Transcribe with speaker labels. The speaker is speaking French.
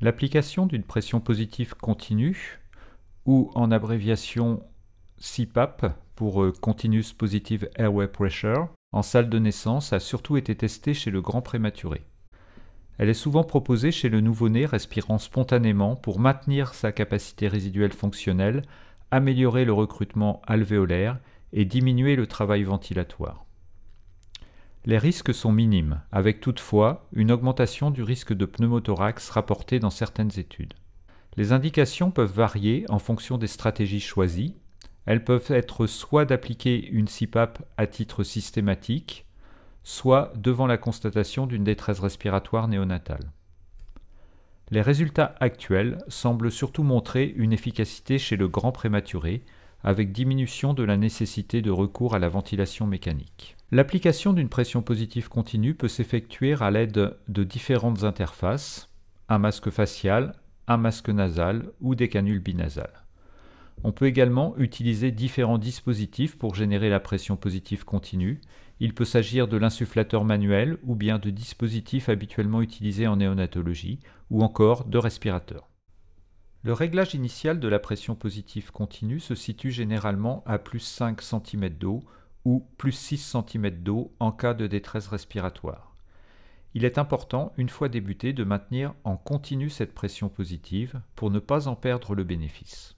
Speaker 1: L'application d'une pression positive continue, ou en abréviation CPAP pour euh, Continuous Positive Airway Pressure, en salle de naissance a surtout été testée chez le grand prématuré. Elle est souvent proposée chez le nouveau-né respirant spontanément pour maintenir sa capacité résiduelle fonctionnelle, améliorer le recrutement alvéolaire et diminuer le travail ventilatoire. Les risques sont minimes, avec toutefois une augmentation du risque de pneumothorax rapporté dans certaines études. Les indications peuvent varier en fonction des stratégies choisies. Elles peuvent être soit d'appliquer une CPAP à titre systématique, soit devant la constatation d'une détresse respiratoire néonatale. Les résultats actuels semblent surtout montrer une efficacité chez le grand prématuré, avec diminution de la nécessité de recours à la ventilation mécanique. L'application d'une pression positive continue peut s'effectuer à l'aide de différentes interfaces, un masque facial, un masque nasal ou des canules binasales. On peut également utiliser différents dispositifs pour générer la pression positive continue. Il peut s'agir de l'insufflateur manuel ou bien de dispositifs habituellement utilisés en néonatologie ou encore de respirateurs. Le réglage initial de la pression positive continue se situe généralement à plus 5 cm d'eau ou plus 6 cm d'eau en cas de détresse respiratoire. Il est important, une fois débuté, de maintenir en continu cette pression positive pour ne pas en perdre le bénéfice.